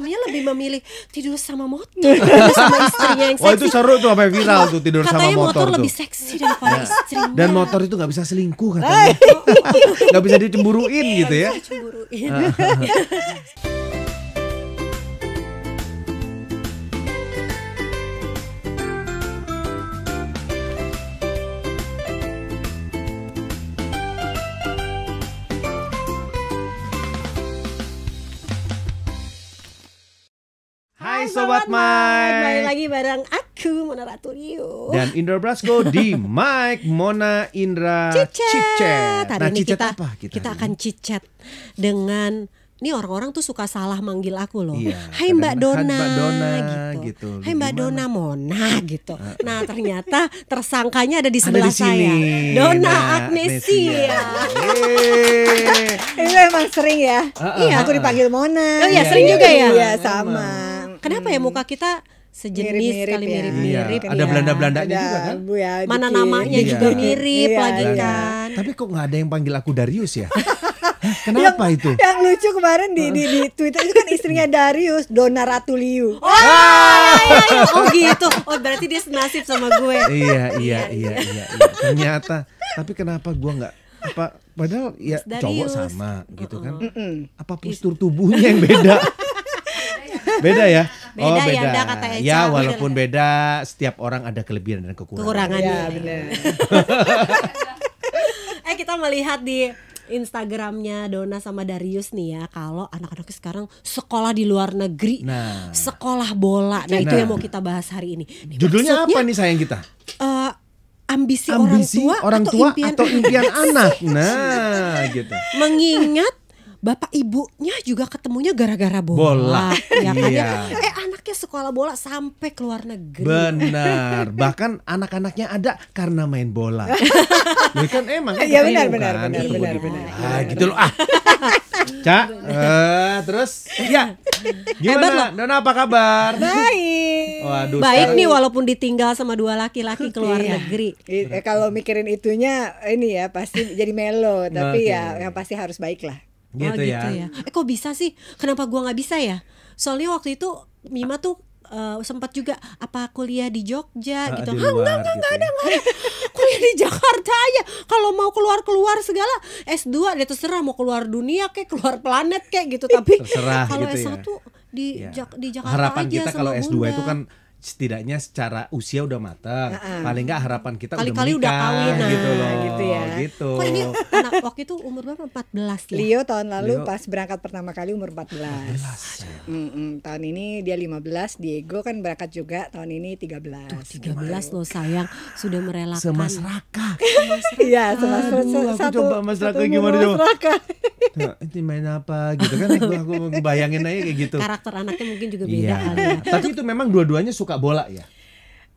suaminya lebih memilih tidur sama motor sama istrinya yang seksi. Wah itu seru tuh apa viral tuh tidur katanya sama motor. motor lebih seksi daripada istri. Nah, istrinya. Dan motor itu nggak bisa selingkuh katanya. Eh. Nggak bisa dicemburuin gitu ya. Iya, cemburuin. Hai Sobat, Sobat Mike. Kembali lagi bareng aku Mona Ratuliu dan Indra Brasco di Mike Mona Indra Cicet. nah, cicet kita, apa kita? Kita akan cicet dengan ini orang-orang tuh suka salah manggil aku loh. Iya, Hai Mbak Dona, Mbak Dona gitu. gitu. Hai Mbak Gimana? Dona Mona gitu. Nah, ternyata tersangkanya ada di sebelah ada di sini. saya. Dona nah, Agnesia. Ini emang sering ya. Uh, uh, iya, aku dipanggil Mona. Oh iya, iya sering iya, juga iya, ya. Iya, sama. Kenapa hmm. ya muka kita sejenis mirip, kali ya? mirip-mirip ya. Ada ya. Belanda-Belandanya juga kan? ya, Mana namanya iya. juga mirip iya, lagi iya. kan. Tapi kok nggak ada yang panggil aku Darius ya? kenapa yang, itu? Yang lucu kemarin di, di, di Twitter itu kan istrinya Darius Dona Ratuliu. Oh, ya, ya, ya. oh gitu. Oh berarti dia senasib sama gue. iya, iya, iya, iya, iya. iya, iya. Ternyata. Tapi kenapa gue nggak apa? Padahal ya cowok sama gitu kan. Uh -uh. Apa postur tubuhnya yang beda? beda ya beda, oh ya, beda ya, kata ya walaupun beda setiap orang ada kelebihan dan kekurangan kekurangannya ya, benar eh kita melihat di Instagramnya Dona sama Darius nih ya kalau anak anaknya sekarang sekolah di luar negeri nah. sekolah bola nah, nah itu yang nah. mau kita bahas hari ini nih, judulnya apa nih sayang kita uh, eh, ambisi, ambisi orang tua orang atau tua impian atau impian anak nah gitu mengingat bapak ibunya juga ketemunya gara-gara bola, bola. ya kan ya? iya. eh anaknya sekolah bola sampai keluar negeri benar bahkan anak-anaknya ada karena main bola ya kan eh, iya, emang kan benar benar benar benar, gitu. benar, ah gitu loh ah Cak, uh, eh, terus ya gimana? Nona apa kabar? Baik. Waduh, Baik sekarang... nih walaupun ditinggal sama dua laki-laki keluar iya. negeri. Eh, kalau mikirin itunya ini ya pasti jadi melo, nah, tapi okay. ya yang pasti harus baik lah. Gitu, gitu ya. Gitu ya. Eh kok bisa sih? Kenapa gua nggak bisa ya? Soalnya waktu itu Mima tuh Uh, sempat juga apa kuliah di Jogja uh, gitu. Di ah, enggak, enggak, gitu ada, ya. enggak ada. kuliah di Jakarta aja. Kalau mau keluar-keluar segala S2 dia terserah mau keluar dunia kayak keluar planet kayak gitu. Tapi kalau gitu S1 ya. di ya. Jak di Jakarta Harapan aja kita kalau S2 bunda. itu kan setidaknya secara usia udah matang. Uh-uh. Paling nggak harapan kita Kali -kali udah menikah udah kawin, gitu nah, loh. Gitu ya. Gitu. Kok ini anak waktu itu umur berapa? 14 ya? Leo tahun lalu Leo. pas berangkat pertama kali umur empat belas. Ya. tahun ini dia lima belas. Diego kan berangkat juga tahun ini tiga belas. Tiga belas loh sayang, sudah merelakan. Semas Raka. Iya, semas Raka. aku satu, coba Mas Raka gimana coba. Raka. Nah, itu main apa gitu kan aku, aku bayangin aja kayak gitu. Karakter anaknya mungkin juga iya. beda ya. Tapi itu memang dua-duanya suka suka bola ya?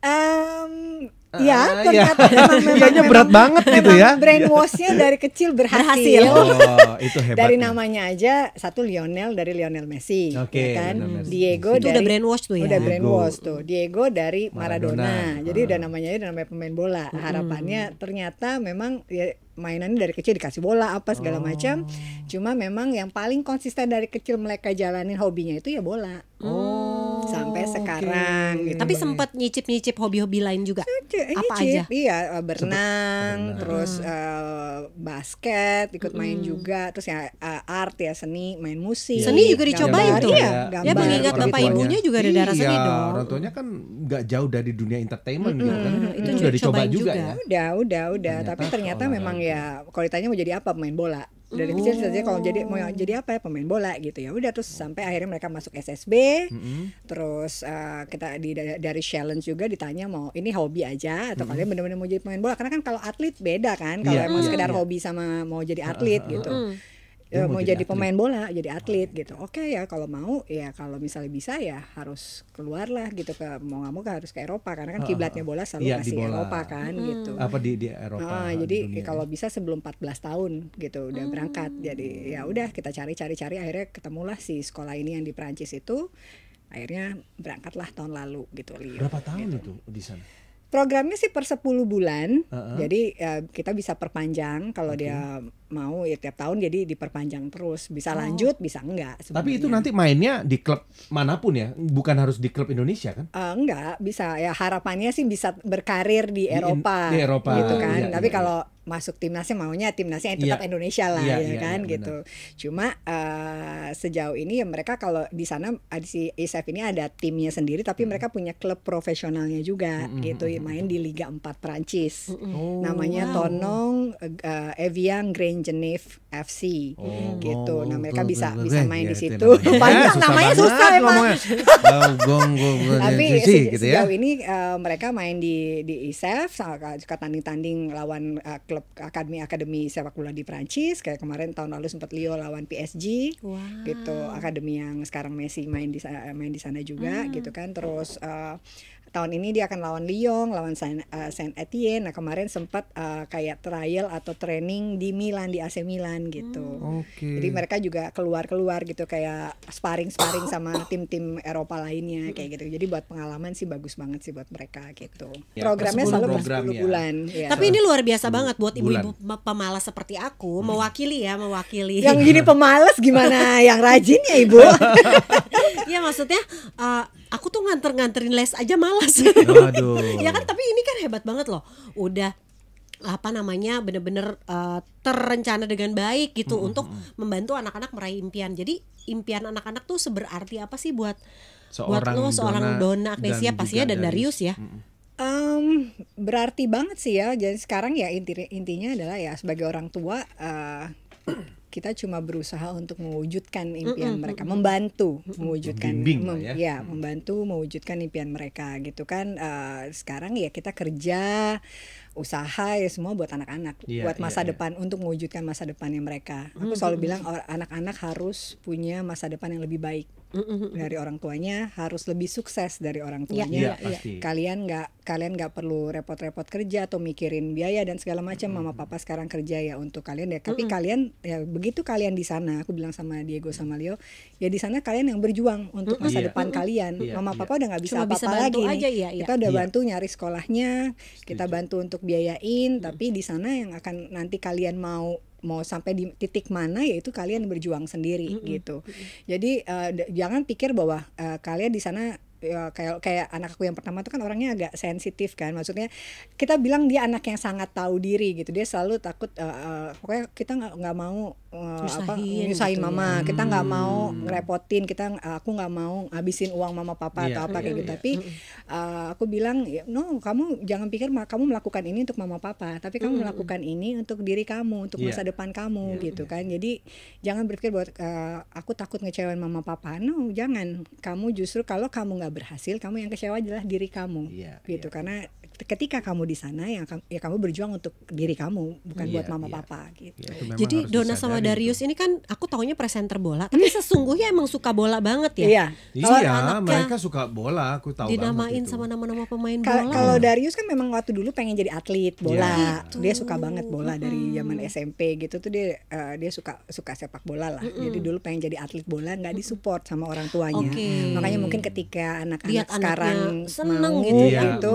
Um, Ya, iya. ternyata ya. memang, memang iya, berat memang, banget gitu ya. Brainwashnya dari kecil berhasil. Oh, itu hebat. Dari namanya aja satu Lionel dari Lionel Messi, okay, ya kan? Lionel Messi. Diego itu dari udah brainwash tuh ya. Udah brainwash tuh. Diego dari Maradona. Maradona. Jadi uh. udah ah. namanya udah namanya pemain bola. Hmm. Harapannya ternyata memang ya mainannya dari kecil dikasih bola apa segala oh. macam. Cuma memang yang paling konsisten dari kecil mereka jalanin hobinya itu ya bola. Oh sampai oh, sekarang. Okay. Gitu. Tapi sempat nyicip-nyicip hobi-hobi lain juga. Eh, nyicip, Apa aja? Iya eh, berenang, berenang. terus uh, basket, ikut mm. main hmm. juga, terus ya uh, art ya seni, main musik. Seni juga dicobain tuh. Iya, iya. gambar, ya mengingat bapak ibunya juga ada iya. darah iya, seni dong. Orang tuanya kan nggak jauh dari dunia entertainment -hmm. gitu kan. -hmm. Itu sudah dicoba juga, juga ya. Udah, udah, udah. Ternyata Tapi ternyata memang ya kualitasnya mau jadi apa pemain bola dari oh. kecil saja kalau jadi mau oh. jadi apa ya pemain bola gitu ya udah terus sampai akhirnya mereka masuk SSB mm-hmm. terus uh, kita di dari challenge juga ditanya mau ini hobi aja atau mm-hmm. kalian benar-benar mau jadi pemain bola karena kan kalau atlet beda kan kalau yeah, emang yeah, sekedar yeah. hobi sama mau jadi atlet uh, gitu uh, ya, mau, jadi, jadi pemain bola jadi atlet oh, gitu oke okay, ya kalau mau ya kalau misalnya bisa ya harus keluar lah gitu ke mau nggak mau harus ke Eropa karena kan ah, kiblatnya ah, ah. bola iya, selalu ya, masih bola. Eropa kan hmm. gitu apa di di Eropa ah, jadi di kalau bisa sebelum 14 tahun gitu udah hmm. berangkat jadi ya udah kita cari cari cari akhirnya ketemulah si sekolah ini yang di Prancis itu akhirnya berangkatlah tahun lalu gitu lihat berapa tahun gitu. itu di sana programnya sih per 10 bulan uh -huh. jadi uh, kita bisa perpanjang kalau okay. dia mau ya tiap tahun jadi diperpanjang terus bisa oh. lanjut bisa enggak sebenernya. tapi itu nanti mainnya di klub manapun ya bukan harus di klub Indonesia kan uh, enggak bisa ya harapannya sih bisa berkarir di, di Eropa di Eropa gitu kan iya, tapi iya, iya. kalau masuk timnasnya maunya timnasnya tetap iya. Indonesia lah iya, ya iya, kan iya, gitu. Benar. Cuma uh, sejauh ini ya mereka kalau di sana eh, si ISF ini ada timnya sendiri tapi mm. mereka punya klub profesionalnya juga mm -hmm. gitu main di Liga 4 Prancis. Mm -hmm. Namanya oh, wow. Tonong uh, Evian Grange Genève FC oh, gitu. Nah mereka bisa bisa eh, main ya, di situ. banyak namanya susah emang. Tapi sejauh ini eh, mereka main di di ISEF suka tanding-tanding lawan uh, klub akademi akademi sepak bola di Prancis kayak kemarin tahun lalu sempat Leo lawan PSG gitu. wow. gitu akademi yang sekarang Messi main di main di sana juga hmm. gitu kan terus uh, tahun ini dia akan lawan Lyon, lawan Saint, uh, eh, Saint Etienne. Nah kemarin sempat uh, kayak trial atau training di Milan di AC Milan gitu. Hmm. Okay. Jadi mereka juga keluar-keluar gitu kayak sparring-sparring sama tim-tim Eropa lainnya kayak gitu. Jadi buat pengalaman sih bagus banget sih buat mereka gitu. Ya, Programnya selalu program, 10 ya. bulan. Ya. Tapi ini luar biasa banget buat ibu-ibu pemalas seperti aku hmm. mewakili ya mewakili. Yang gini pemalas gimana? yang rajin ya ibu. Iya maksudnya uh, aku tuh nganter-nganterin les aja malas jelas. Waduh. ya kan tapi ini kan hebat banget loh. Udah apa namanya bener-bener uh, terencana dengan baik gitu hmm. untuk membantu anak-anak meraih impian. Jadi impian anak-anak tuh seberarti apa sih buat seorang buat lo seorang Dona, siapa Agnesia pastinya dan Darius, ya? Hmm. Um, berarti banget sih ya. Jadi sekarang ya inti intinya adalah ya sebagai orang tua uh, kita cuma berusaha untuk mewujudkan impian mm -mm. mereka, membantu mewujudkan, Bimbing, mem ya. ya membantu mewujudkan impian mereka gitu kan. Uh, sekarang ya kita kerja, usaha ya semua buat anak-anak, yeah, buat iya, masa yeah, depan yeah. untuk mewujudkan masa depannya mereka. Aku selalu bilang anak-anak harus punya masa depan yang lebih baik dari orang tuanya harus lebih sukses dari orang iya, tuanya. Yeah, yeah, yeah. Kalian nggak kalian nggak perlu repot-repot kerja atau mikirin biaya dan segala macam. Mm-hmm. Mama papa sekarang kerja ya untuk kalian ya. Tapi mm-hmm. kalian ya begitu kalian di sana, aku bilang sama Diego sama Leo, ya di sana kalian yang berjuang untuk mm-hmm. masa iya. depan mm-hmm. kalian. Yeah, Mama yeah. papa udah nggak bisa apa-apa lagi nih. yeah, yeah. Kita udah yeah. bantu nyari sekolahnya, kita bantu untuk biayain, mm-hmm. tapi di sana yang akan nanti kalian mau mau sampai di titik mana yaitu kalian berjuang sendiri mm -hmm. gitu. Jadi uh, jangan pikir bahwa uh, kalian di sana ya, kayak kayak anak aku yang pertama itu kan orangnya agak sensitif kan maksudnya kita bilang dia anak yang sangat tahu diri gitu dia selalu takut uh, uh, pokoknya kita nggak nggak mau uh, apa nyusahin gitu ya. mama ya. kita nggak hmm. mau ngerepotin kita aku nggak mau habisin uang mama papa yeah. atau apa kayak iya, gitu yeah. tapi uh, aku bilang ya, no kamu jangan pikir kamu melakukan ini untuk mama papa tapi kamu mm. melakukan ini untuk diri kamu untuk yeah. masa depan kamu yeah. gitu kan jadi jangan berpikir buat uh, aku takut ngecewain mama papa no jangan kamu justru kalau kamu nggak berhasil kamu yang kecewa adalah diri kamu yeah. gitu yeah. karena ketika kamu di sana yang ya kamu berjuang untuk diri kamu bukan yeah, buat mama yeah. papa gitu. Yeah, iya, Jadi Dona sama Darius itu. ini kan aku taunya presenter bola, tapi iya. sesungguhnya emang suka bola banget ya. Iya. iya, mereka suka bola, aku tahu Dinamain sama nama-nama pemain Ka bola. Kalau Darius kan memang waktu dulu pengen jadi atlet bola. Yeah. Dia suka banget bola dari zaman SMP gitu tuh dia uh, dia suka suka sepak bola lah. Mm Jadi dulu pengen jadi atlet bola nggak disupport sama orang tuanya. Okay. Makanya mungkin ketika anak-anak sekarang seneng gitu, iya, gitu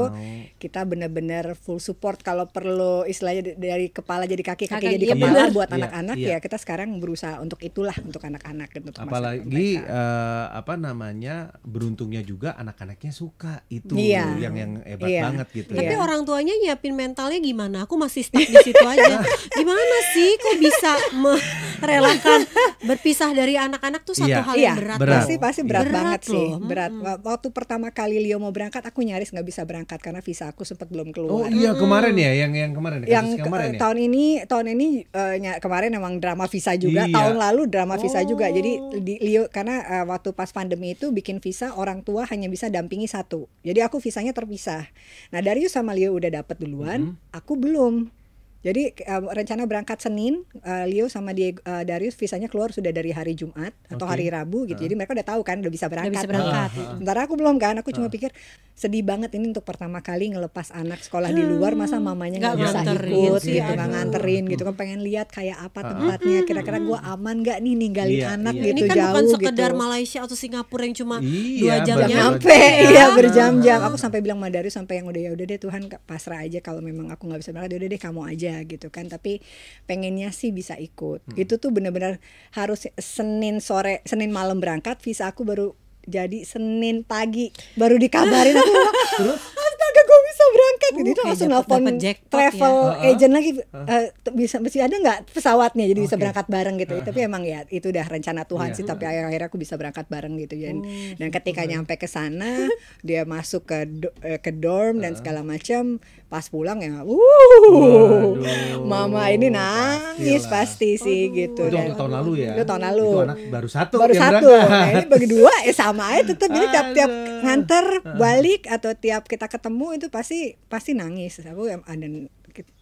kita kita benar-benar full support kalau perlu istilahnya dari kepala jadi kaki kaki jadi iya, kepala iya, buat anak-anak iya, ya kita sekarang berusaha untuk itulah untuk anak-anak gitu untuk apalagi uh, apa namanya beruntungnya juga anak-anaknya suka itu iya. yang yang hebat iya. banget gitu tapi iya. orang tuanya nyiapin mentalnya gimana aku masih stuck di situ aja gimana sih kok bisa merelakan berpisah dari anak-anak tuh satu iya. hal iya, yang berat, pasti pasti berat, berat banget loh. sih berat waktu pertama kali Leo mau berangkat aku nyaris nggak bisa berangkat karena visa aku sempat belum oh, keluar. Oh iya kemarin ya yang yang kemarin. Ya, yang kemarin ke, eh, ya? tahun ini tahun ini uh, kemarin emang drama visa juga. Iya. Tahun lalu drama oh. visa juga. Oh. Jadi di li, karena uh, waktu pas pandemi itu bikin visa orang tua hanya bisa dampingi satu. Jadi aku visanya terpisah. Nah Darius sama Leo udah dapat duluan, mm -hmm. aku belum. Jadi um, rencana berangkat Senin, uh, Leo sama Diego, uh, Darius visanya keluar sudah dari hari Jumat atau hari Rabu gitu. Uh. Jadi mereka udah tahu kan udah bisa berangkat. Udah bisa berangkat. Uh. aku belum kan, aku uh. cuma ah. pikir sedih banget ini untuk pertama kali ngelepas anak sekolah di luar masa mamanya nggak bisa ikut sih, gitu nggak nganterin gitu kan pengen lihat kayak apa tempatnya kira-kira gue aman nggak nih ninggalin yeah, anak yeah. gitu ini kan bukan gitu. sekedar gitu. Malaysia atau Singapura yang cuma iya, dua jam nyampe iya berjam-jam aku sampai bilang sama Darius sampai yang udah ya udah deh Tuhan pasrah aja kalau memang aku nggak bisa berangkat ya udah deh kamu aja aja gitu kan tapi pengennya sih bisa ikut hmm. itu tuh bener-bener harus Senin sore Senin malam berangkat visa aku baru jadi Senin pagi baru dikabarin aku terus astaga gue bisa berangkat oh, gitu uh, itu langsung iya, nelfon ya. travel ya. agent lagi uh, bisa masih ada nggak pesawatnya jadi okay. bisa berangkat bareng gitu uh tapi emang ya itu udah rencana Tuhan yeah. sih tapi akhir akhir aku bisa berangkat bareng gitu dan oh, dan ketika nyampe ke sana dia masuk ke eh, ke dorm dan segala macam pas pulang ya uh mama ini nangis pasti, pasti sih Aduh. gitu itu waktu tahun lalu ya itu tahun lalu itu anak baru satu baru satu nah ini bagi dua eh sama aja tetap jadi tiap tiap nganter balik atau tiap kita ketemu itu pasti pasti nangis aku dan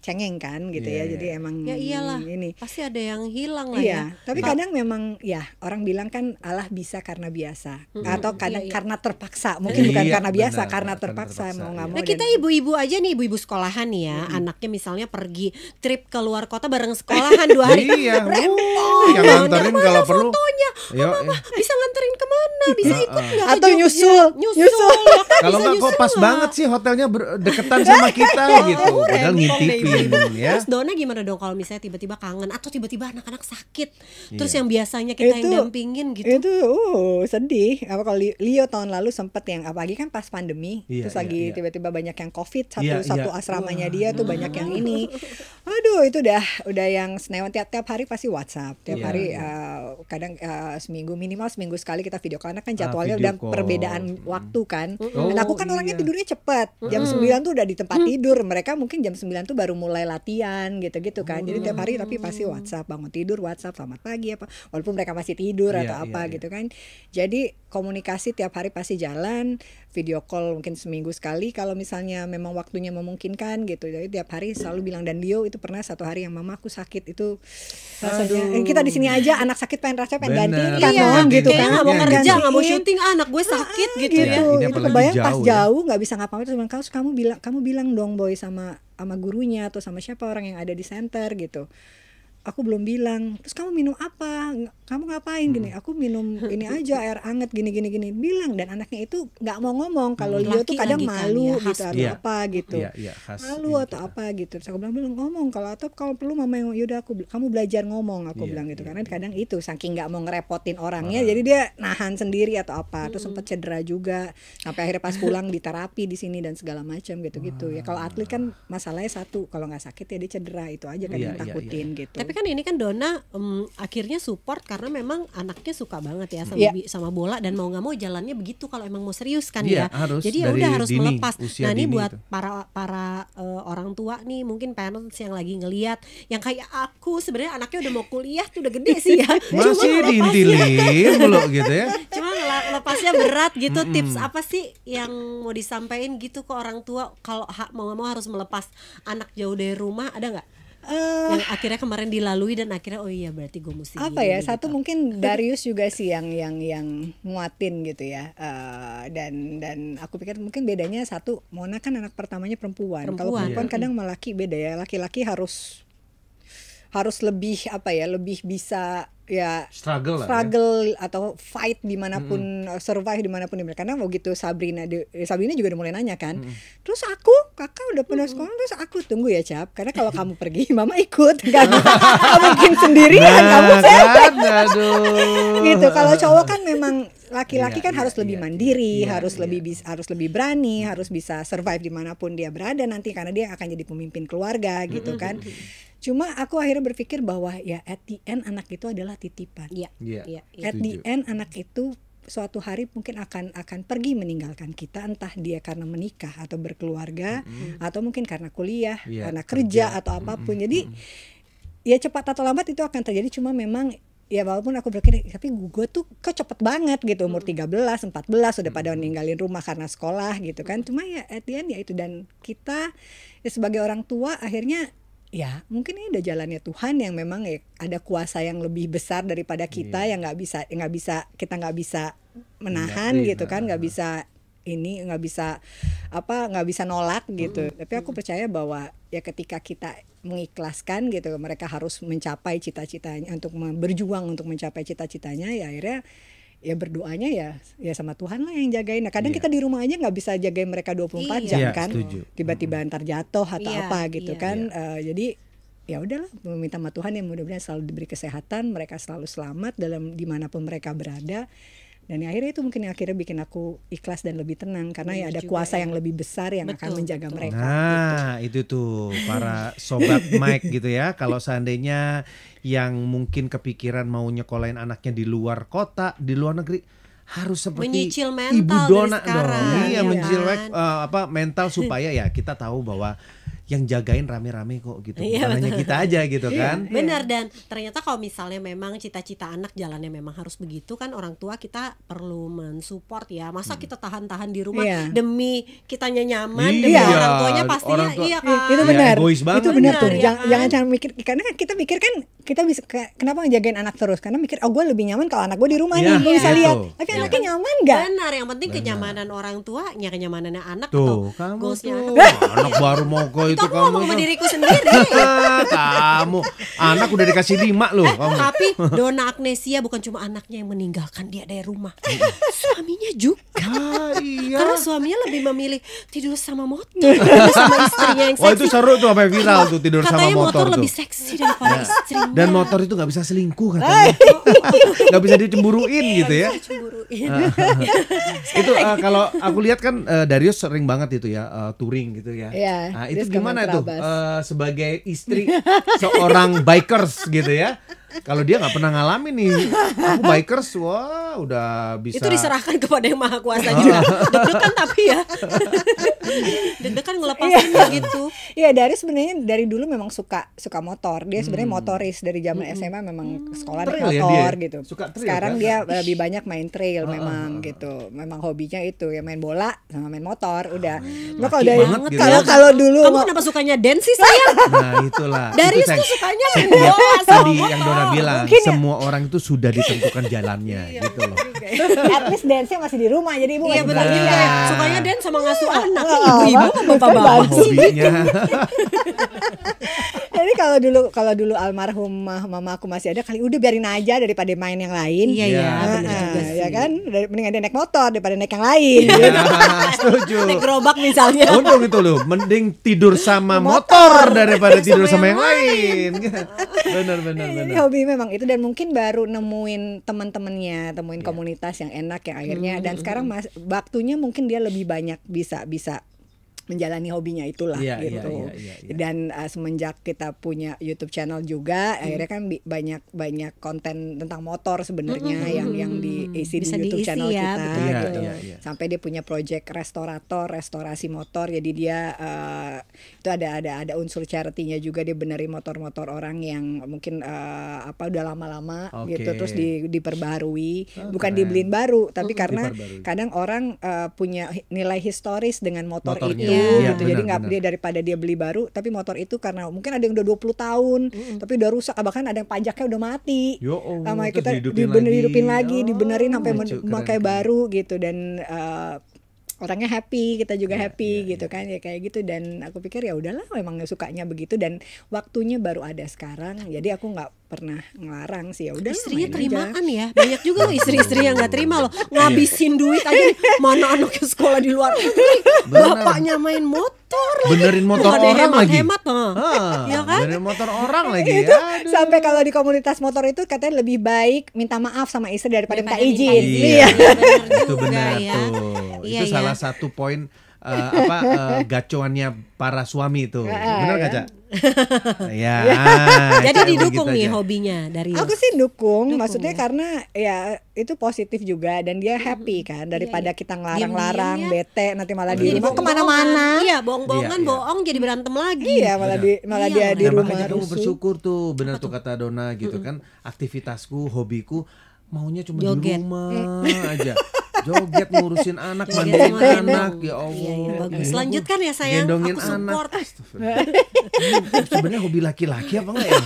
cengeng kan gitu yeah, ya. Iya, Jadi iya. emang ya iyalah ini pasti ada yang hilang lah iya. ya. Tapi kadang memang ya orang bilang kan Allah bisa karena biasa -hmm. atau iya, kadang iya, iya. karena terpaksa. Mungkin bukan iya, karena biasa, benar, karena terpaksa, terpaksa mau nggak iya. mau. Nah, kita ibu-ibu aja nih ibu-ibu sekolahan ya, mm -hmm. anaknya misalnya pergi trip ke luar kota bareng sekolahan dua hari. iya. Rempong. Yang nganterin kalau perlu. Fotonya. Yo, Mama, eh. bisa nganterin kemana? Bisa eh, ikut eh. nggak? Atau nyusul. Nyusul. nyusul. Ya kan? Kalau nggak kok pas banget sih hotelnya deketan sama kita gitu. Padahal ngintip ya. Terus Dona gimana dong kalau misalnya tiba-tiba kangen atau tiba-tiba anak-anak sakit. Terus iya. yang biasanya kita itu, yang dampingin gitu. Itu uh sedih. Apa kalau Leo tahun lalu sempet yang apa lagi kan pas pandemi iya, terus iya, lagi tiba-tiba banyak yang covid satu satu asramanya Wah. dia tuh banyak yang ini. Aduh itu udah udah yang senewan tiap-tiap hari pasti WhatsApp. Tiap hari Uh, kadang uh, seminggu minimal seminggu sekali kita video karena kan ah, jadwalnya ah, udah call. perbedaan hmm. waktu kan. Oh, Dan aku kan oh, iya. orangnya tidurnya cepet. Jam hmm. 9 tuh udah di tempat tidur. Mereka mungkin jam 9 tuh baru mulai latihan gitu-gitu kan. Jadi tiap hari tapi pasti hmm. WhatsApp, bangun tidur WhatsApp, selamat pagi apa walaupun mereka masih tidur yeah, atau iya, apa yeah, gitu kan. Jadi komunikasi tiap hari pasti jalan, video call mungkin seminggu sekali kalau misalnya memang waktunya memungkinkan gitu. Jadi tiap hari selalu bilang dan Dio itu pernah satu hari yang mama aku sakit itu rasanya eh, kita di sini aja anak sakit pengen rasa pengen ganti kan iya, iya, gitu kan. nggak mau iya, kerja, nggak mau syuting, anak gue sakit ah, gitu, gitu ya. Ini itu kebayang jauh, pas ya. jauh nggak bisa ngapa-ngapain terus kamu bilang kamu bilang dong boy sama sama gurunya atau sama siapa orang yang ada di center gitu aku belum bilang terus kamu minum apa kamu ngapain gini hmm. aku minum ini aja air anget gini gini gini bilang dan anaknya itu nggak mau ngomong hmm. kalau dia tuh kadang kan malu ya, gitu atau apa gitu iya, iya, khas, malu atau apa gitu terus aku bilang bilang ngomong kalau atau kalau perlu mama yang yaudah aku kamu belajar ngomong aku iya, bilang gitu karena kadang itu saking nggak mau ngerepotin orangnya uh. jadi dia nahan sendiri atau apa terus sempat hmm. cedera juga sampai akhirnya pas pulang di terapi di sini dan segala macam gitu gitu ya kalau atlet kan masalahnya satu kalau nggak sakit ya dia cedera itu aja kan yang takutin gitu tapi kan ini kan Dona um, akhirnya support karena memang anaknya suka banget ya sama yeah. sama bola dan mau nggak mau jalannya begitu kalau emang mau serius kan yeah, ya. Harus Jadi ya udah harus dini, melepas. Nah, ini buat itu. para para uh, orang tua nih mungkin parents yang lagi ngeliat yang kayak aku sebenarnya anaknya udah mau kuliah tuh udah gede sih ya. Masih diintilin belum gitu ya. Cuma lepasnya berat gitu. Mm -mm. Tips apa sih yang mau disampaikan gitu ke orang tua kalau mau nggak mau harus melepas anak jauh dari rumah ada nggak? Uh, yang akhirnya kemarin dilalui dan akhirnya oh iya berarti gue mesti apa ya gitu. satu mungkin Darius juga sih yang yang yang muatin gitu ya uh, dan dan aku pikir mungkin bedanya satu Mona kan anak pertamanya perempuan, perempuan. kalau perempuan iya. kadang malah laki beda ya laki-laki harus harus lebih apa ya lebih bisa ya struggle, lah ya. struggle ya. atau fight dimanapun -hmm. survive dimanapun mereka karena begitu Sabrina di, Sabrina juga udah mulai nanya kan -hmm. terus aku kakak udah pernah sekolah terus aku tunggu ya cap karena kalau kamu pergi mama ikut nggak mungkin sendirian nah, kamu kan, gitu kalau cowok kan memang laki-laki iya, kan iya, harus iya, lebih mandiri, iya, iya, harus iya. lebih bis, harus lebih berani, harus bisa survive dimanapun dia berada nanti karena dia akan jadi pemimpin keluarga gitu kan. Cuma aku akhirnya berpikir bahwa ya at the end anak itu adalah titipan. Iya. Yeah. Yeah. Yeah. At the end anak itu suatu hari mungkin akan akan pergi meninggalkan kita entah dia karena menikah atau berkeluarga mm -hmm. atau mungkin karena kuliah, yeah, karena kerja, kerja atau apapun. Mm -hmm. Jadi ya cepat atau lambat itu akan terjadi cuma memang ya walaupun aku berpikir tapi gue tuh kok cepet banget gitu umur 13, 14 sudah pada ninggalin rumah karena sekolah gitu kan cuma ya at the end ya itu dan kita ya sebagai orang tua akhirnya ya mungkin ini ada jalannya Tuhan yang memang ya ada kuasa yang lebih besar daripada kita yeah. yang nggak bisa nggak bisa kita nggak bisa menahan yeah, gitu kan nggak bisa ini nggak bisa apa nggak bisa nolak gitu tapi aku percaya bahwa ya ketika kita mengikhlaskan gitu mereka harus mencapai cita-citanya untuk berjuang untuk mencapai cita-citanya ya akhirnya ya berdoanya ya ya sama Tuhan lah yang jagain. Nah, kadang yeah. kita di rumah aja nggak bisa jagain mereka 24 iya. jam yeah, kan. Tiba-tiba antar jatuh atau yeah, apa gitu yeah. kan. Yeah. Iya. Uh, jadi ya udahlah meminta sama Tuhan yang mudah-mudahan selalu diberi kesehatan, mereka selalu selamat dalam dimanapun mereka berada dan akhirnya itu mungkin akhirnya bikin aku ikhlas dan lebih tenang karena ya, ya ada kuasa ya. yang lebih besar yang betul, akan menjaga betul. mereka. Nah, gitu. itu tuh para sobat Mike gitu ya. Kalau seandainya yang mungkin kepikiran mau nyekolahin anaknya di luar kota, di luar negeri, harus seperti menyicil mental ibu dona dong. Iya, ya, menyicil kan? uh, apa mental supaya ya kita tahu bahwa yang jagain rame-rame kok gitu iya, bukan hanya kita aja gitu iya, kan benar iya. dan ternyata kalau misalnya memang cita-cita anak jalannya memang harus begitu kan orang tua kita perlu mensupport ya masa hmm. kita tahan-tahan di rumah iya. demi kitanya nyaman iya. demi orang tuanya pastinya orang tua, iya kan itu iya, benar ya, itu benar gitu. tuh ya jangan, kan? jangan jangan mikir karena kan kita mikir kan kita bisa kenapa ngejagain anak terus karena mikir oh gue lebih nyaman kalau anak gue di rumah yeah, nih gue yeah, bisa gitu. lihat tapi yeah. anaknya nyaman gak benar yang penting benar. kenyamanan orang tua ya anak tuh, atau gitu. goalsnya anak anak baru mau ke itu kamu ngomong sama diriku sendiri. kamu anak udah dikasih lima loh. Kamu. Tapi Dona Agnesia bukan cuma anaknya yang meninggalkan dia dari rumah, suaminya juga. Ah, iya. Karena suaminya lebih memilih tidur sama motor sama istrinya yang seksi. Wah itu seru tuh apa yang viral tuh tidur katanya sama motor. Katanya motor tuh. lebih seksi daripada ya. istrinya. Dan motor itu nggak bisa selingkuh katanya. Nggak bisa dicemburuin iya, gitu ya. Ah. itu uh, kalau aku lihat kan uh, Darius sering banget itu ya uh, touring gitu ya. Iya. Nah, itu gimana gimana tuh eh, uh, sebagai istri seorang bikers gitu ya kalau dia nggak pernah ngalamin nih, aku bikers, wah udah bisa. Itu diserahkan kepada yang maha kuasa juga. Gitu. Deg-degan tapi ya, deg-degan ngelepasinnya gitu. Iya dari sebenarnya dari dulu memang suka suka motor. Dia sebenarnya hmm. motoris dari zaman hmm. SMA memang hmm. sekolah naik ya motor ya dia. gitu. Suka trail, Sekarang kan? dia eh, lebih banyak main trail uh, memang uh, uh, gitu. Memang hobinya itu ya main bola sama main motor udah. Nah, kalau dari gitu kalau ya. kalau dulu kamu kenapa sukanya dance sih saya? Nah itulah. Dari itu sukanya main bola sama motor pernah bilang Mungkin ya. semua ya. orang itu sudah ditentukan jalannya iya, gitu loh. At least dance-nya masih di rumah jadi ibu Iya benar juga iya, Sukanya dance sama ngasuh iya. anak ibu-ibu bapak-bapak. Jadi kalau dulu kalau dulu almarhumah mama aku masih ada kali udah biarin aja daripada main yang lain. Iya iya. Nah, Ya kan? Dari, mendingan dia naik motor daripada naik yang lain. Iya, gitu. setuju. Naik gerobak misalnya. Untung itu loh, mending tidur sama motor, daripada tidur sama, yang, yang lain. benar benar iya, benar. Hobi memang itu dan mungkin baru nemuin teman-temannya, temuin iya. komunitas yang enak yang akhirnya dan hmm. sekarang mas, waktunya mungkin dia lebih banyak bisa bisa menjalani hobinya itulah yeah, iya, gitu. Yeah, yeah, yeah, yeah. Dan uh, semenjak kita punya YouTube channel juga, mm. akhirnya kan banyak banyak konten tentang motor sebenarnya hmm. hmm yang hmm. yang diisi Bisa di YouTube diisi channel ya, kita betul, iya, gitu. Yeah, yeah. Sampai dia punya project restorator, restorasi motor. Jadi dia uh, itu ada ada ada unsur charity-nya juga dia benerin motor-motor orang yang mungkin uh, apa udah lama-lama okay. gitu terus di, diperbarui, oh, bukan keren. dibeliin baru, tapi hmm. karena kadang orang uh, punya nilai historis dengan motor Motornya. itu ya, gitu. Benar, Jadi nggak dia daripada dia beli baru tapi motor itu karena mungkin ada yang udah 20 tahun mm. tapi udah rusak bahkan ada yang pajaknya udah mati. Yo, ya oh, sama kita dibenerin lagi, lagi oh, dibenerin sampai memakai baru gitu dan uh, orangnya happy kita juga yeah, happy yeah, gitu yeah. kan ya kayak gitu dan aku pikir ya udahlah memang sukanya begitu dan waktunya baru ada sekarang jadi aku nggak pernah ngelarang sih ya udah istrinya terimaan ya banyak juga loh istri-istri yang nggak terima loh iya. ngabisin duit aja mana ke sekolah di luar negeri bapaknya main motor lagi. benerin motor Bukan orang hemat, lagi hemat hemat, ha, ah, ya kan benerin motor orang lagi itu, sampai kalau di komunitas motor itu katanya lebih baik minta maaf sama istri daripada minta, minta izin iya, iya. itu benar ya. tuh iya, itu iya. salah iya. satu poin uh, apa uh, gacuannya para suami itu. Benar gak, ya kan? Cak? Iya, ya. Jadi didukung nih aja. hobinya dari Aku sih dukung, dukung maksudnya ya? karena ya itu positif juga dan dia happy kan daripada iya, iya. kita ngelarang-larang, ya. bete nanti malah oh, di kemana-mana. Kan? Iya, bohong-bohongan, iya, bohong jadi berantem lagi. Iya, malah di malah iya. dia di rumah. bersyukur tuh, benar tuh kata Dona gitu mm -mm. kan, aktivitasku, hobiku maunya cuma Joget. di rumah mm. aja. joget ngurusin anak iya, mandiin gitu. anak ya iya, iya, Allah ya, ya, bagus lanjutkan ya sayang gendongin aku support sebenarnya hobi laki-laki apa enggak ya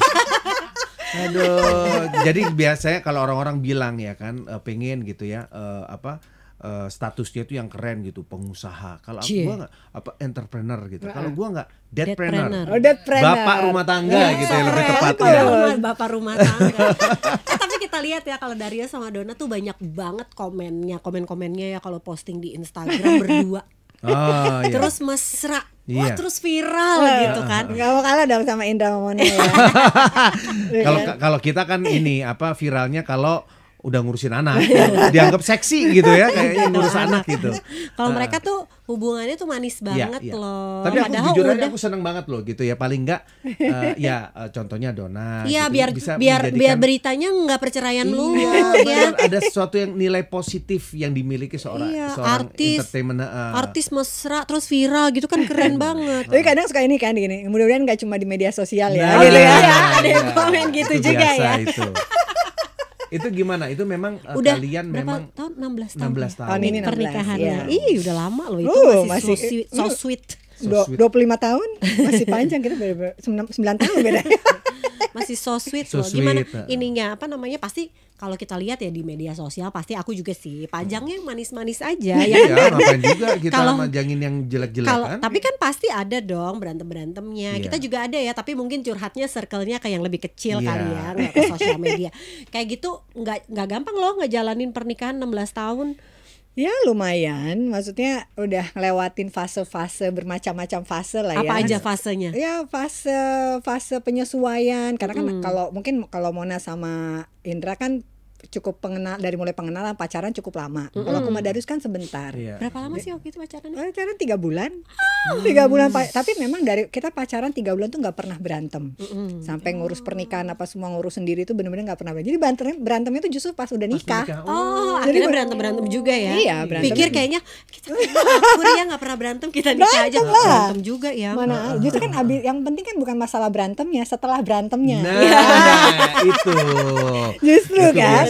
aduh jadi biasanya kalau orang-orang bilang ya kan eh, pengen gitu ya eh, apa uh, statusnya itu yang keren gitu pengusaha kalau aku gua gak, apa entrepreneur gitu kalau gua nggak deadpreneur oh, deadpreneur bapak rumah tangga yeah. gitu ya lebih kan tepatnya iya, bapak rumah tangga eh, tapi kita lihat ya kalau Daria sama Dona tuh banyak banget komennya komen-komennya ya kalau posting di Instagram berdua Oh, iya. terus mesra Wah, iya. terus viral oh, gitu eh, kan. Gak mau kalah dong sama Indra Momone ya. iya Kalau kan? kalau kita kan ini apa viralnya kalau udah ngurusin anak gitu. dianggap seksi gitu ya kayaknya ngurus anak gitu kalau uh, mereka tuh hubungannya tuh manis iya, banget ya, ya. loh tapi aku jujur udah... aja aku seneng banget loh gitu ya paling enggak uh, eh, ya uh, contohnya dona iya gitu, ya, biar bisa biar biar beritanya nggak perceraian iya, lu ya kan? ada sesuatu yang nilai positif yang dimiliki seorang iya, seorang artis uh, artis mesra terus viral gitu kan keren banget tapi kadang suka ini kan gini mudah-mudahan nggak cuma di media sosial ya nah, gitu ya, ya. ada yang iya. komen gitu juga biasa, ya itu itu gimana? Itu memang eh, udah kalian berapa memang tahun 16 tahun. 16 tahun. ya? Tahun ini 16, pernikahannya. Ya. Ih, udah lama loh itu uh, masih, masih so sweet. So sweet. So sweet. 25 tahun masih panjang kita 9 tahun beda. masih so sweet so loh. Sweet. Gimana ininya apa namanya pasti kalau kita lihat ya di media sosial pasti aku juga sih pajangnya yang manis-manis aja ya. Iya, kan? juga kita kalau, manjangin yang jelek-jelekan. Tapi kan pasti ada dong berantem-berantemnya. Yeah. Kita juga ada ya, tapi mungkin curhatnya circle-nya kayak yang lebih kecil yeah. kali ya, sosial media. Kayak gitu nggak nggak gampang loh ngejalanin pernikahan 16 tahun. Ya lumayan, maksudnya udah lewatin fase-fase bermacam-macam fase lah ya. Apa aja fasenya? Ya fase fase penyesuaian, karena kan mm. kalau mungkin kalau Mona sama Indra kan cukup pengenal dari mulai pengenalan pacaran cukup lama. Mm -hmm. Kalau aku Madarus hmm. kan sebentar. Yeah. Berapa lama sih waktu itu pacaran? Pacaran tiga bulan. Ah tiga bulan tapi memang dari kita pacaran tiga bulan tuh nggak pernah berantem mm-hmm. sampai ngurus mm. pernikahan apa semua ngurus sendiri itu benar-benar nggak pernah berantem jadi berantemnya berantemnya tuh justru pas udah nikah, pas nikah. oh, oh. jadi akhirnya berantem berantem juga ya iya berantem pikir kayaknya kita ya nggak pernah berantem kita nikah berantem aja lah. berantem juga ya mana justru kan abis, yang penting kan bukan masalah berantemnya setelah berantemnya nah, ya. nah itu justru itu kan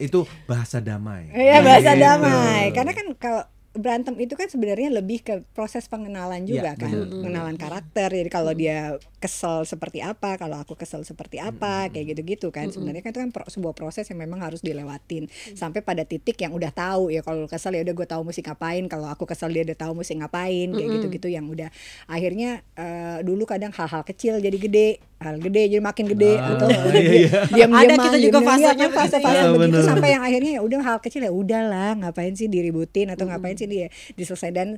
itu bahasa damai iya bahasa nah, gitu. damai karena kan kalau berantem itu kan sebenarnya lebih ke proses pengenalan iya, juga ya, kan bener. pengenalan karakter jadi kalau hmm. dia kesel seperti apa kalau aku kesel seperti apa hmm. kayak gitu-gitu kan Hmm. sebenarnya kan itu kan pro sebuah proses yang memang harus dilewatin hmm. sampai pada titik yang udah tahu ya kalau kesel ya udah gue tahu mesti ngapain kalau aku kesel dia udah tahu mesti ngapain kayak gitu-gitu yang udah akhirnya uh, dulu kadang hal-hal kecil jadi gede hal gede jadi makin gede ah, atau iya, iya. diam ada kita juga fasenya iya, fase-fase iya, begitu sampai yang akhirnya ya udah hal kecil ya udahlah ngapain sih diributin atau mm. ngapain sih sini ya diselesai dan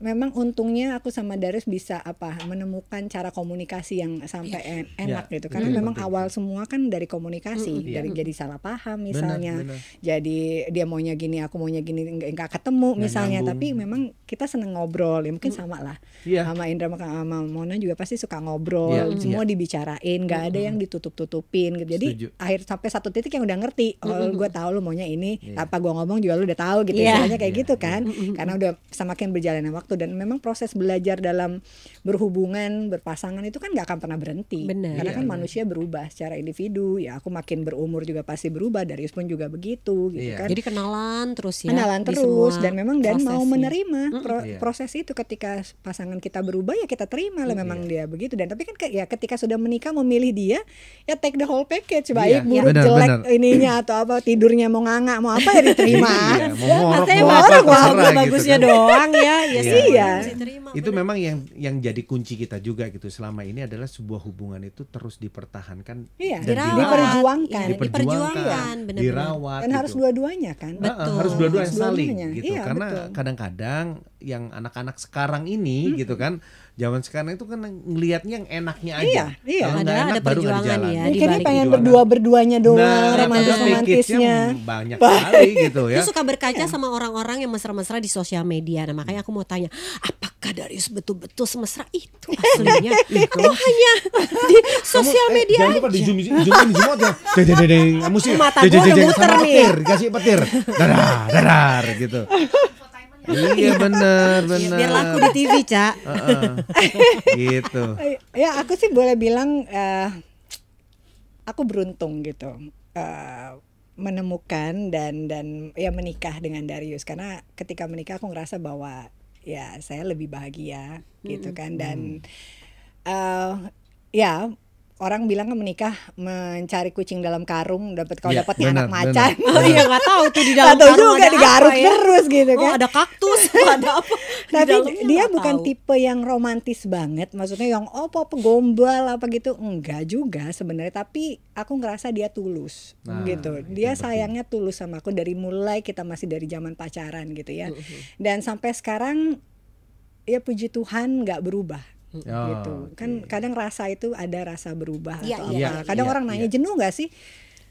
memang untungnya aku sama Darius bisa apa menemukan cara komunikasi yang sampai iya. en enak yeah. gitu karena yeah. memang yeah. awal semua kan dari komunikasi yeah. dari iya. jadi salah paham misalnya bener, bener. jadi dia maunya gini aku maunya gini nggak ketemu gak misalnya nyambung. tapi memang kita seneng ngobrol ya mungkin sama lah yeah. sama Indra sama Mona juga pasti suka ngobrol yeah. semua yeah. dibicarain nggak ada yang ditutup-tutupin gitu jadi Setuju. akhir sampai satu titik yang udah ngerti oh gue tahu lu maunya ini yeah. apa gue ngomong juga lu udah tahu gitu yeah. kayak yeah. gitu kan iya hmm karena udah semakin berjalannya waktu dan memang proses belajar dalam berhubungan berpasangan itu kan nggak akan pernah berhenti bener, karena kan yeah. manusia berubah secara individu ya aku makin berumur juga pasti berubah dari pun juga begitu gitu yeah. kan jadi kenalan terus ya kenalan terus dan memang dan mau menerima mm-hmm. yeah. proses itu ketika pasangan kita berubah ya kita terima lah memang yeah. dia begitu dan tapi kan ke, ya ketika sudah menikah memilih dia ya take the whole package baik yeah. Iya. buruk bener, jelek ininya atau apa tidurnya mau nganga mau apa ya diterima yeah, mau ngorok mau apa, apa, apa gitu bagusnya gitu kan. doang ya ya sih ya itu memang yang yang jadi kunci kita juga gitu selama ini adalah sebuah hubungan itu terus dipertahankan iya. dan dirawat, iya, diperjuangkan diperjuangkan bener -bener. dirawat dan gitu. harus dua-duanya kan betul. harus dua-duanya saling gitu iya, karena kadang-kadang yang anak-anak sekarang ini hmm. gitu kan zaman sekarang itu kan ngelihatnya yang enaknya aja iya, iya. kalau nggak enak ada baru nggak dijalan ya, pengen berdua berduanya doang nah, romantis romantisnya banyak sekali gitu ya Terus suka berkaca sama orang-orang yang mesra-mesra di sosial media nah makanya aku mau tanya apakah dari betul-betul semesra itu aslinya itu hanya di sosial media jangan lupa di zoom zoom zoom zoom ya dede dede musik mata gue muter nih kasih petir darar darar gitu iya benar iya. benar. Iya, biar laku di TV cak. Uh -uh. gitu. Ya aku sih boleh bilang uh, aku beruntung gitu. Uh, menemukan dan dan ya menikah dengan Darius karena ketika menikah aku ngerasa bahwa ya saya lebih bahagia gitu hmm. kan dan uh, ya orang bilang kan menikah mencari kucing dalam karung dapat kau yeah, dapatnya anak macan oh ya nggak tahu tuh di dalam karung juga ada digaruk ya? terus gitu oh, kan oh, ada kaktus ada apa tapi di dia bukan tahu. tipe yang romantis banget maksudnya yang oh apa pegombal apa gitu enggak juga sebenarnya tapi aku ngerasa dia tulus nah, gitu dia sayangnya tulus sama aku dari mulai kita masih dari zaman pacaran gitu ya mm-hmm. dan sampai sekarang ya puji Tuhan nggak berubah oh, gitu kan kadang rasa itu ada rasa berubah yeah, atau yeah, apa iya. kadang yeah, orang nanya iya. jenuh nggak sih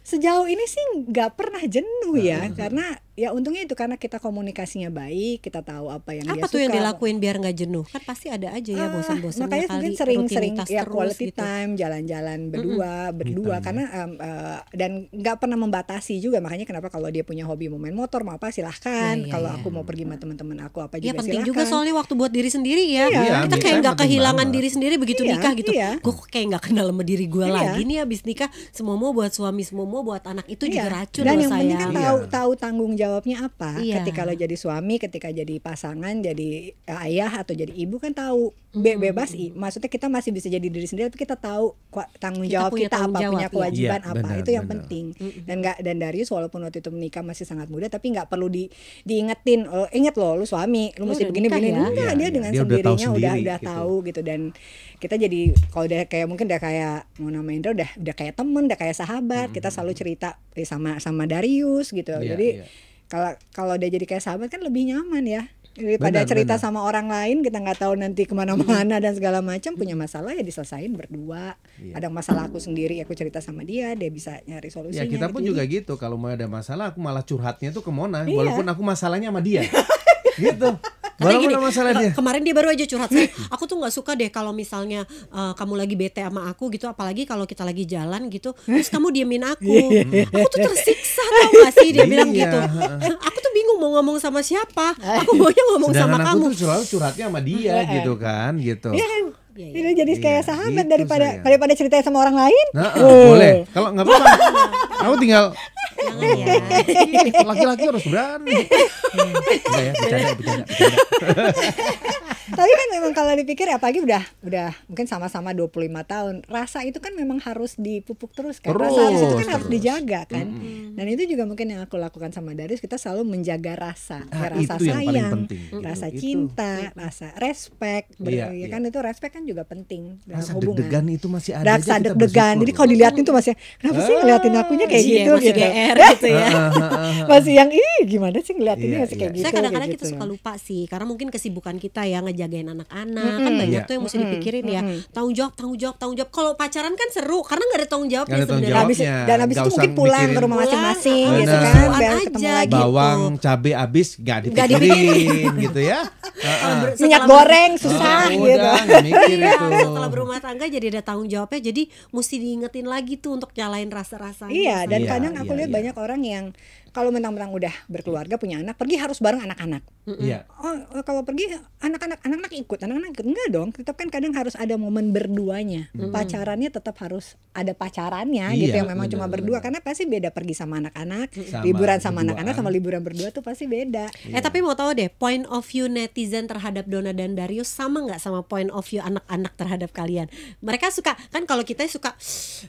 sejauh ini sih nggak pernah jenuh nah, ya iya. karena ya untungnya itu karena kita komunikasinya baik kita tahu apa yang apa dia tuh suka. yang dilakuin biar nggak jenuh kan pasti ada aja ya ah, bosan-bosan makanya ya mungkin sering-sering ya quality gitu. time jalan-jalan berdua mm -hmm. berdua gitu. karena um, uh, dan nggak pernah membatasi juga makanya kenapa kalau dia punya hobi mau main motor mau apa silahkan ya, ya, kalau ya. aku mau iya. pergi sama teman-teman aku apa iya, juga ya, penting silahkan. juga soalnya waktu buat diri sendiri ya, ya kita kayak kan nggak kehilangan banget. diri sendiri begitu ya, nikah gitu ya. gue kayak nggak kenal sama diri gue ya. lagi nih abis nikah semua mau buat suami semua mau buat anak itu juga racun dan loh yang penting kan tahu tahu tanggung jawab jawabnya apa iya. ketika lo jadi suami ketika jadi pasangan jadi eh, ayah atau jadi ibu kan tahu be hmm. bebas mm. maksudnya kita masih bisa jadi diri sendiri tapi kita tahu tanggung jawab kita, punya kita tanggung apa jawab, punya kewajiban iya, apa benar, itu yang benar. penting mm-hmm. dan nggak dan Darius walaupun waktu itu menikah masih sangat muda tapi nggak perlu di diingetin oh, inget lo lu suami lu oh, mesti begini begini ya? enggak iya, dia iya. dengan dia sendirinya udah tahu, sendiri, udah, udah gitu. tahu gitu dan kita jadi kalau udah kayak mungkin udah kayak mau nama Indra udah udah kayak temen udah kayak sahabat mm-hmm. kita hmm, selalu hmm. cerita eh, sama sama Darius gitu yeah, jadi yeah kalau kalau udah jadi kayak sahabat kan lebih nyaman ya daripada benar, cerita benar. sama orang lain kita nggak tahu nanti kemana-mana dan segala macam punya masalah ya diselesain berdua iya. ada masalah aku sendiri aku cerita sama dia dia bisa nyari solusi ya kita gitu. pun gitu. juga gitu kalau mau ada masalah aku malah curhatnya tuh ke Mona iya. walaupun aku masalahnya sama dia gitu Karena gini, masalah dia. kemarin dia baru aja curhat saya. Aku tuh nggak suka deh kalau misalnya uh, kamu lagi bete sama aku gitu, apalagi kalau kita lagi jalan gitu, terus kamu diemin aku. Aku tuh tersiksa tau gak sih dia iya. bilang gitu. Aku tuh bingung mau ngomong sama siapa. Aku maunya ngomong Sedangkan sama aku kamu. Aku tuh selalu curhatnya sama dia gitu kan, gitu. Ya, Ya, ya. Ini jadi kayak iya, sahabat gitu daripada saya. daripada cerita sama orang lain. Nah, oh. boleh. Kalau nggak apa-apa, kamu tinggal Jangan ya. Laki-laki harus berani. Enggak ya, bercanda, bercanda, tapi kan memang kalau dipikir apalagi udah udah mungkin sama-sama 25 tahun rasa itu kan memang harus dipupuk terus kan terus, rasa harus itu kan terus. harus dijaga kan mm -hmm. dan itu juga mungkin yang aku lakukan sama Darius kita selalu menjaga rasa ah, rasa itu sayang yang penting. rasa itu, cinta itu. rasa respect iya, ya iya. kan itu respect kan juga penting dalam rasa deg-degan itu masih ada rasa deg-degan jadi kalau dilihatin tuh masih kenapa sih ngeliatin akunya kayak iya, gitu gitu, GR gitu ya ah, ah, ah, masih yang ih gimana sih ngeliatinnya iya, masih kayak iya. gitu saya kadang-kadang kita gitu. suka lupa sih karena mungkin kesibukan kita ya jagain anak-anak mm -hmm. kan banyak yeah. tuh yang mesti mm -hmm. dipikirin mm -hmm. ya tanggung jawab tanggung jawab tanggung jawab kalau pacaran kan seru karena nggak ada tanggung ya jawabnya sebenarnya habis, dan habis itu mungkin pulang ke rumah masing-masing gitu kan biar ketemu lagi bawang cabai habis nggak dipikirin gitu ya minyak goreng susah gitu ya itu setelah berumah tangga jadi ada tanggung jawabnya jadi mesti diingetin lagi tuh untuk nyalain rasa rasanya iya dan iya, kadang aku iya, lihat iya. banyak orang yang kalau mentang-mentang udah berkeluarga punya anak pergi harus bareng anak-anak. Iya. Oh, oh kalau pergi anak-anak anak-anak ikut anak-anak ikut enggak dong tetap kan kadang harus ada momen berduanya mm pacarannya tetap harus ada pacarannya iya, gitu yang memang bener, cuma berdua bener. karena pasti beda pergi sama anak-anak liburan sama anak-anak sama liburan berdua tuh pasti beda. Yeah. Eh iya. tapi mau tahu deh point of view netizen terhadap Dona dan Darius sama nggak sama point of view anak-anak terhadap kalian? Mereka suka kan kalau kita suka,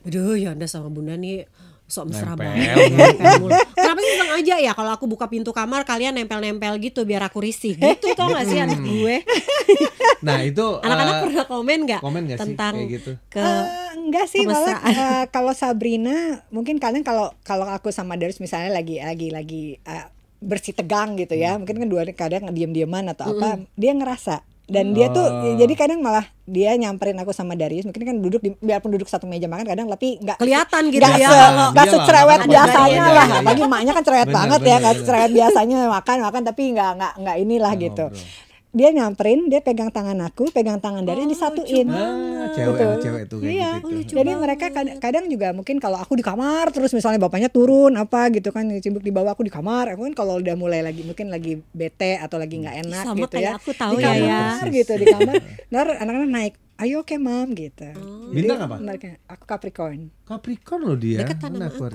aduh ya anda sama bunda nih sok mesra banget. Kenapa sih seneng aja ya kalau aku buka pintu kamar kalian nempel-nempel gitu biar aku risih. Gitu tau gak sih anak hmm. gue? nah itu anak-anak uh, pernah komen nggak komen gak tentang sih, gitu? ke uh, enggak sih malah uh, kalau Sabrina mungkin kalian kalau kalau aku sama Darus misalnya lagi lagi lagi uh, bersih tegang gitu ya hmm. mungkin kan dua kadang diem dieman atau apa hmm. dia ngerasa dan dia ya, oh. tuh jadi kadang malah dia nyamperin aku sama Darius mungkin kan duduk di biarpun duduk satu meja makan kadang tapi nggak kelihatan gitu gak ya se, nggak secerewet biasanya lah apalagi maknya kan cerewet banget ya nggak secerewet biasanya makan makan tapi nggak nggak nggak inilah gitu dia nyamperin, dia pegang tangan aku, pegang tangan dari oh, disatuin. Ah, cewek gitu. cewek itu kayak iya. gitu. Oh, Jadi mereka kadang, kadang juga mungkin kalau aku di kamar terus misalnya bapaknya turun apa gitu kan cibuk di bawah aku di kamar, aku kan kalau udah mulai lagi mungkin lagi bete atau lagi nggak enak Sama gitu ya, kayak ya. aku tahu di ya, ya. kamar ya. gitu di kamar. Ntar anak-anak naik ayo oke okay mam gitu oh. bintang apa mereka aku Capricorn Capricorn loh dia dekat tanah aku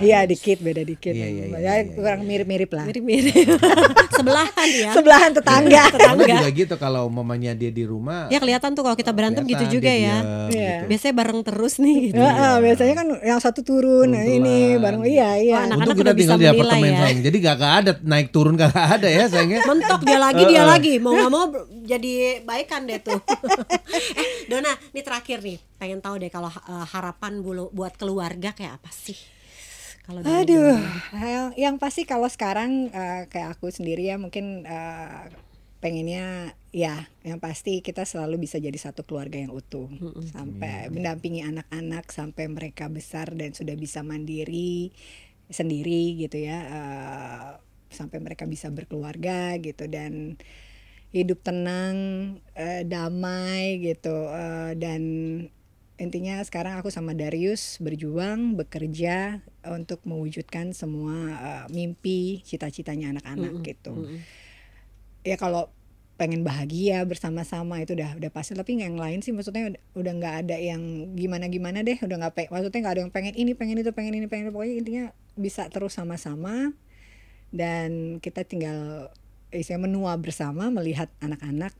iya dikit beda dikit iya, iya, iya, ya, iya, iya kurang iya. mirip-mirip lah mirip-mirip sebelahan ya sebelahan tetangga iya, tetangga juga gitu kalau mamanya dia di rumah ya kelihatan tuh kalau kita eh, berantem gitu juga ya iya. Gitu. biasanya bareng terus nih gitu. Ya, biasanya kan yang satu turun ini bareng iya oh, iya anak-anak udah bisa di apartemen ya. sayang. Jadi gak, ada naik turun gak ada ya sayangnya. Mentok dia lagi dia lagi mau nggak mau jadi baikan deh tuh. eh Dona ini terakhir nih pengen tahu deh kalau eh, harapan buat keluarga kayak apa sih kalau aduh yang, eh, yang pasti kalau sekarang uh, kayak aku sendiri ya mungkin uh, pengennya ya yang pasti kita selalu bisa jadi satu keluarga yang utuh hmm sampai mendampingi anak-anak sampai mereka besar dan sudah bisa mandiri sendiri gitu ya uh, sampai mereka bisa berkeluarga gitu dan hidup tenang uh, damai gitu uh, dan intinya sekarang aku sama Darius berjuang bekerja untuk mewujudkan semua uh, mimpi cita-citanya anak-anak mm -hmm. gitu mm -hmm. ya kalau pengen bahagia bersama-sama itu udah udah pasti tapi yang lain sih maksudnya udah udah gak ada yang gimana gimana deh udah nggak pengen maksudnya nggak ada yang pengen ini pengen itu pengen ini pengen itu pokoknya intinya bisa terus sama-sama dan kita tinggal Eh, saya menua bersama melihat anak-anak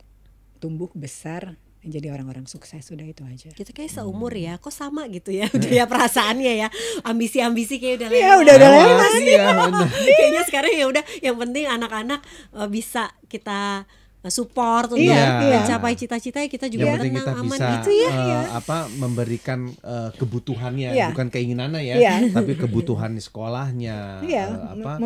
tumbuh besar jadi orang-orang sukses sudah itu aja. Kita kayak seumur hmm. ya, kok sama gitu ya, udah ya perasaannya ya, ambisi-ambisi kayak udah iya, lewat. Iya udah udah lewat. Kayaknya sekarang ya udah, yang penting anak-anak eh, bisa kita support untuk iya, iya. mencapai cita-cita ya kita juga yang tenang kita aman bisa, gitu ya uh, apa memberikan uh, kebutuhannya yeah. bukan keinginannya ya yeah. tapi kebutuhan sekolahnya yeah. Iya, uh, apa memfasilitasi,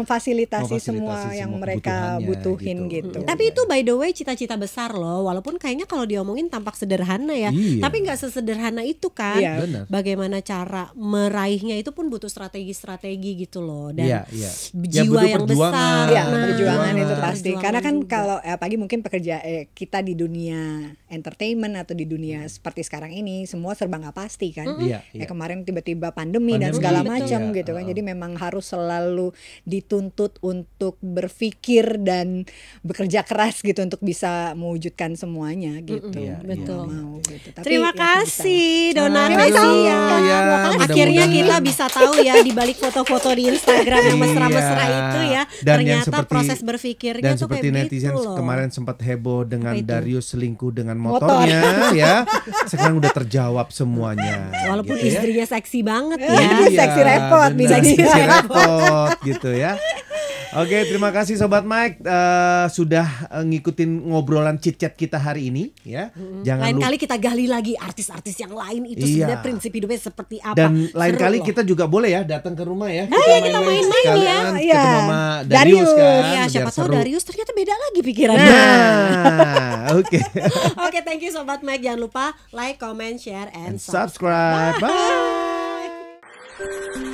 memfasilitasi semua, semua yang mereka butuhin gitu. gitu. Iya. Tapi itu by the way cita-cita besar loh walaupun kayaknya kalau diomongin tampak sederhana ya iya. tapi nggak sesederhana itu kan. Iya. Bagaimana cara meraihnya itu pun butuh strategi-strategi gitu loh dan iya, iya. Ya, jiwa ya, yang besar. Ya, nah, perjuangan itu pasti. Perjuangan Karena kan, kan juga. kalau pagi mungkin pekerja eh, kita di dunia entertainment atau di dunia hmm. seperti sekarang ini semua serba nggak pasti kan. Mm-hmm. Yeah, yeah. Ya, iya. eh, kemarin tiba-tiba pandemi, pandemi dan segala macam yeah, gitu kan. Jadi memang harus selalu dituntut untuk berpikir dan bekerja keras gitu untuk bisa mewujudkan semuanya gitu. Mm-hmm. Iya, yeah, Betul. Yeah. Mau gitu. Tapi, Terima ya, kasih ya, Dona. ya. ya. ya Akhirnya kita bisa tahu ya di balik foto-foto di Instagram yang mesra-mesra iya. itu ya dan ternyata seperti, proses berpikirnya dan tuh seperti kayak netizen gitu loh. kemarin sempat sempat heboh dengan Darius selingkuh dengan motornya Motor. ya. Sekarang udah terjawab semuanya. Walaupun gitu ya. istrinya iya, ya. seksi banget ya. Iya, seksi repot bisa seksi repot gitu ya. Oke, terima kasih sobat Mike uh, sudah eh, ngikutin ngobrolan chit kita hari ini ya. Hmm. Jangan lain lupa... kali kita gali lagi artis-artis yang lain itu iya. sebenarnya prinsip hidupnya seperti apa. Dan Seru lain kali loh. kita juga boleh ya datang ke rumah ya. Nah, kita iya, main-main ya, kita main, main, main ya. Ketemu iya. Mama Darius, Darius kan. Ya, siapa tahu Darius ternyata beda lagi pikirannya. Nah, oke. okay. oke, okay, thank you sobat Mike. Jangan lupa like, comment, share and, and subscribe. Bye. Bye.